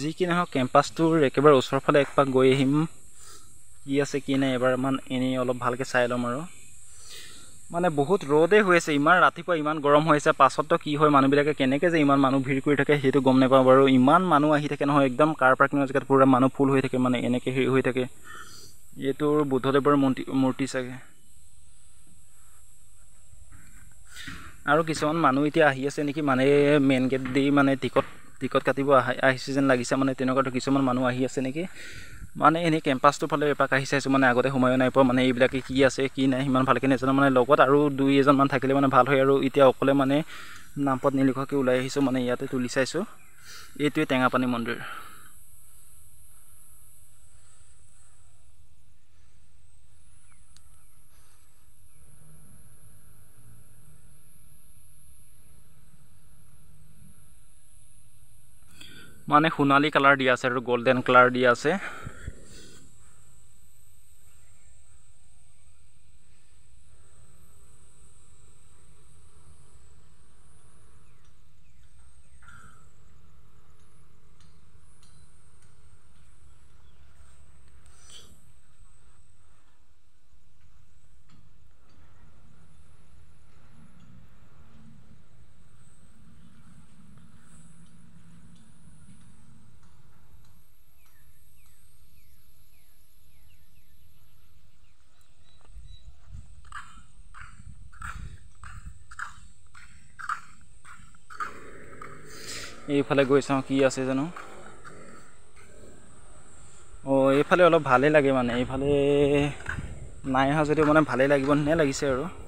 যি কি নহওক কেম্পাছটোৰ একেবাৰে ওচৰৰ ফালে একপাক গৈ আহিম কি আছে কি নাই এবাৰমান এনেই অলপ ভালকৈ চাই ল'ম আৰু মানে বহুত ৰ'দেই হৈ আছে ইমান ৰাতিপুৱা ইমান গৰম হৈ আছে পাছততো কি হয় মানুহবিলাকে কেনেকৈ যে ইমান মানুহ ভিৰ কৰি থাকে সেইটো গম নাপাওঁ বাৰু ইমান মানুহ আহি থাকে নহয় একদম কাৰ পাৰ্কিং জেগাত পূৰা মানুহ ফুল হৈ থাকে মানে এনেকৈ হেৰি হৈ থাকে এইটোৰ বুদ্ধদেৱৰ মূৰ্তি মূৰ্তি চাগে আৰু কিছুমান মানুহ এতিয়া আহি আছে নেকি মানে মেইন গেট দি মানে টিকট টিকট কাটিব আহিছে যেন লাগিছে মানে তেনেকুৱা কিছুমান মানুহ আহি আছে নেকি মানে এনেই কেম্পাছটোৰ ফালে এপাক আহি চাইছোঁ মানে আগতে সোমায়ো নাই পোৱা মানে এইবিলাকে কি আছে কি নাই সিমান ভালকৈ নাজানো মানে লগত আৰু দুই এজনমান থাকিলে মানে ভাল হয় আৰু এতিয়া অকলে মানে নাম নামপদ নিলিখাকৈ ওলাই আহিছোঁ মানে ইয়াতে তুলি চাইছোঁ এইটোৱে টেঙাপানী মন্দিৰ মানে সোণালী কালাৰ দিয়া আছে আৰু গল্ডেন কালাৰ দিয়া আছে এইফালে গৈ চাওঁ কি আছে জানো অঁ এইফালে অলপ ভালেই লাগে মানে এইফালে নাই অহা যদিও মানে ভালেই লাগিব নিচিনাই লাগিছে আৰু